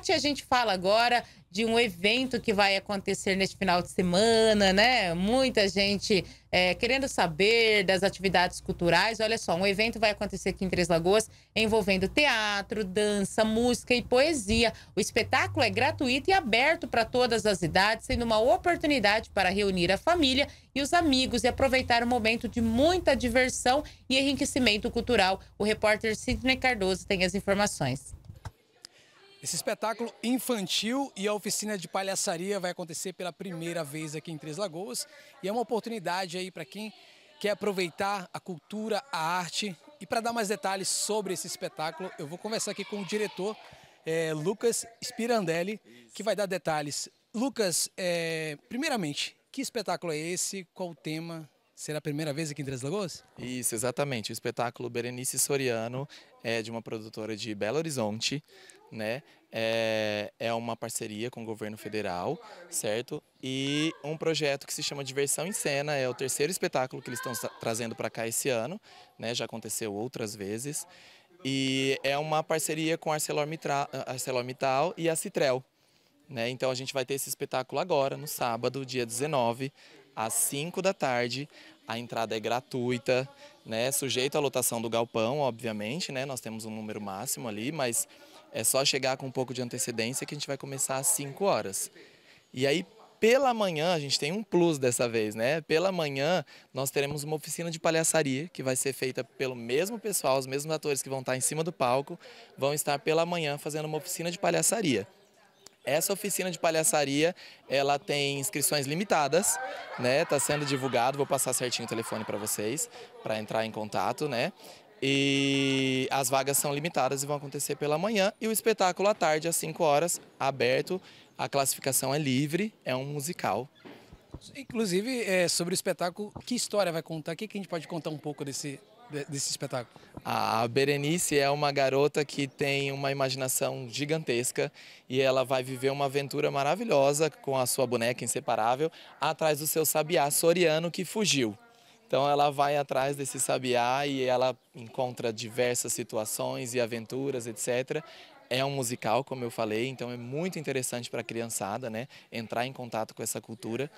Tati, a gente fala agora de um evento que vai acontecer neste final de semana, né? Muita gente é, querendo saber das atividades culturais. Olha só, um evento vai acontecer aqui em Três Lagoas envolvendo teatro, dança, música e poesia. O espetáculo é gratuito e aberto para todas as idades, sendo uma oportunidade para reunir a família e os amigos e aproveitar um momento de muita diversão e enriquecimento cultural. O repórter Sidney Cardoso tem as informações. Esse espetáculo infantil e a oficina de palhaçaria vai acontecer pela primeira vez aqui em Três Lagoas e é uma oportunidade aí para quem quer aproveitar a cultura, a arte. E para dar mais detalhes sobre esse espetáculo, eu vou conversar aqui com o diretor é, Lucas Spirandelli, que vai dar detalhes. Lucas, é, primeiramente, que espetáculo é esse? Qual o tema? Será a primeira vez aqui em Três Lagoas? Isso, exatamente. O espetáculo Berenice Soriano é de uma produtora de Belo Horizonte, né? É, é uma parceria com o governo federal, certo? E um projeto que se chama Diversão em Cena, é o terceiro espetáculo que eles estão trazendo para cá esse ano, né? Já aconteceu outras vezes. E é uma parceria com ArcelorMittal, ArcelorMittal e a Citrel. Né? Então a gente vai ter esse espetáculo agora, no sábado, dia 19, às 5 da tarde. A entrada é gratuita, né? Sujeito à lotação do galpão, obviamente, né? Nós temos um número máximo ali, mas é só chegar com um pouco de antecedência que a gente vai começar às 5 horas. E aí, pela manhã, a gente tem um plus dessa vez, né? Pela manhã, nós teremos uma oficina de palhaçaria que vai ser feita pelo mesmo pessoal, os mesmos atores que vão estar em cima do palco, vão estar pela manhã fazendo uma oficina de palhaçaria. Essa oficina de palhaçaria, ela tem inscrições limitadas, né? Tá sendo divulgado, vou passar certinho o telefone para vocês, para entrar em contato, né? E as vagas são limitadas e vão acontecer pela manhã. E o espetáculo à tarde, às 5 horas, aberto. A classificação é livre, é um musical. Inclusive, é, sobre o espetáculo, que história vai contar? O que, que a gente pode contar um pouco desse, desse espetáculo? A Berenice é uma garota que tem uma imaginação gigantesca e ela vai viver uma aventura maravilhosa com a sua boneca inseparável atrás do seu sabiá soriano que fugiu. Então ela vai atrás desse sabiá e ela encontra diversas situações e aventuras, etc. É um musical, como eu falei, então é muito interessante para a criançada, né, entrar em contato com essa cultura.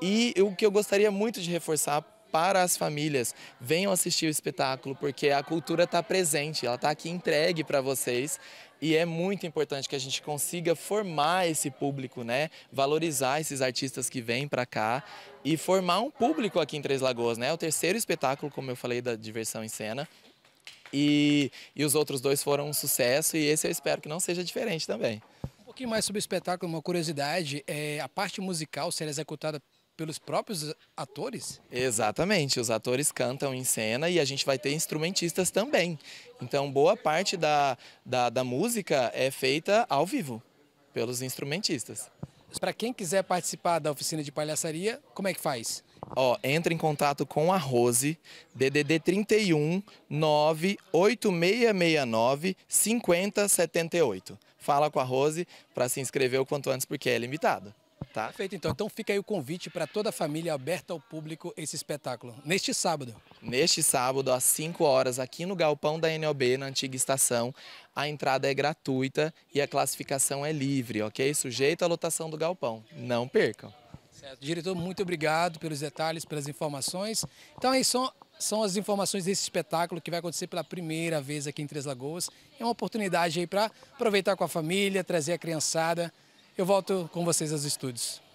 E o que eu gostaria muito de reforçar para as famílias. Venham assistir o espetáculo, porque a cultura está presente, ela está aqui entregue para vocês. E é muito importante que a gente consiga formar esse público, né? Valorizar esses artistas que vêm para cá e formar um público aqui em Três Lagoas, né? É o terceiro espetáculo, como eu falei, da diversão em cena. E, e os outros dois foram um sucesso e esse eu espero que não seja diferente também. Um pouquinho mais sobre o espetáculo, uma curiosidade, é, a parte musical será é executada pelos próprios atores? Exatamente, os atores cantam em cena e a gente vai ter instrumentistas também. Então, boa parte da, da, da música é feita ao vivo, pelos instrumentistas. Para quem quiser participar da oficina de palhaçaria, como é que faz? Ó, entra em contato com a Rose, DDD 31 98669 5078. Fala com a Rose para se inscrever o quanto antes, porque é limitado. Tá? Perfeito, então. Então fica aí o convite para toda a família aberta ao público esse espetáculo. Neste sábado. Neste sábado, às 5 horas, aqui no galpão da NOB, na antiga estação, a entrada é gratuita e a classificação é livre, ok? Sujeito à lotação do galpão. Não percam. Certo. Diretor, muito obrigado pelos detalhes, pelas informações. Então aí são, são as informações desse espetáculo que vai acontecer pela primeira vez aqui em Três Lagoas. É uma oportunidade aí para aproveitar com a família, trazer a criançada. Eu volto com vocês aos estúdios.